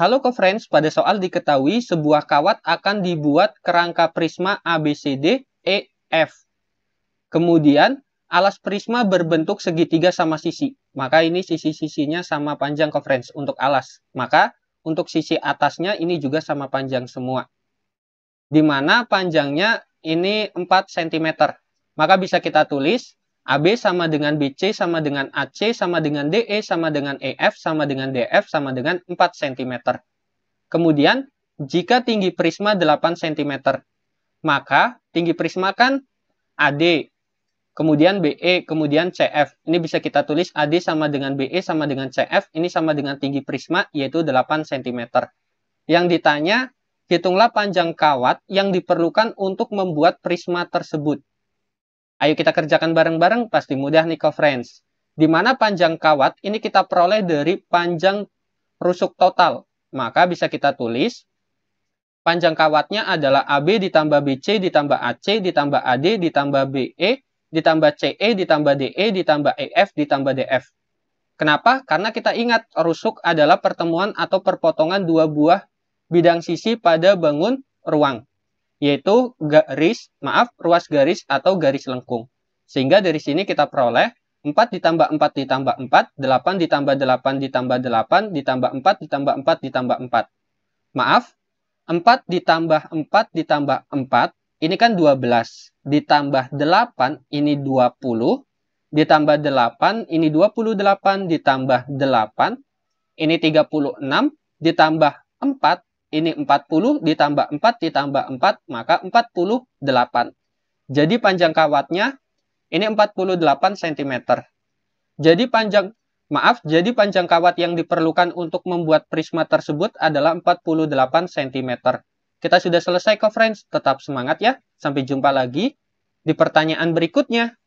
Halo co-friends, pada soal diketahui sebuah kawat akan dibuat kerangka prisma ABCD EF. Kemudian, alas prisma berbentuk segitiga sama sisi. Maka ini sisi-sisinya sama panjang co-friends untuk alas. Maka untuk sisi atasnya ini juga sama panjang semua. Dimana panjangnya ini 4 cm. Maka bisa kita tulis AB sama dengan BC sama dengan AC sama dengan DE sama dengan EF sama dengan DF sama dengan 4 cm. Kemudian, jika tinggi prisma 8 cm, maka tinggi prisma kan AD, kemudian BE, kemudian CF. Ini bisa kita tulis AD sama dengan BE sama dengan CF, ini sama dengan tinggi prisma yaitu 8 cm. Yang ditanya, hitunglah panjang kawat yang diperlukan untuk membuat prisma tersebut. Ayo kita kerjakan bareng-bareng, pasti mudah nih ke friends. Di mana panjang kawat ini kita peroleh dari panjang rusuk total. Maka bisa kita tulis panjang kawatnya adalah AB ditambah BC ditambah AC ditambah AD ditambah BE ditambah CE ditambah DE ditambah EF ditambah DF. Kenapa? Karena kita ingat rusuk adalah pertemuan atau perpotongan dua buah bidang sisi pada bangun ruang yaitu garis, maaf, ruas garis atau garis lengkung. Sehingga dari sini kita peroleh 4 ditambah 4 ditambah 4, 8 ditambah 8 ditambah 8, ditambah 4 ditambah 4 ditambah 4. Maaf, 4 ditambah 4 ditambah 4, ini kan 12. Ditambah 8, ini 20. Ditambah 8, ini 28. Ditambah 8, ini 36. Ditambah 4, ini 40 ditambah 4 ditambah 4 maka 48. Jadi panjang kawatnya ini 48 cm. Jadi panjang maaf, jadi panjang kawat yang diperlukan untuk membuat prisma tersebut adalah 48 cm. Kita sudah selesai friends. tetap semangat ya. Sampai jumpa lagi di pertanyaan berikutnya.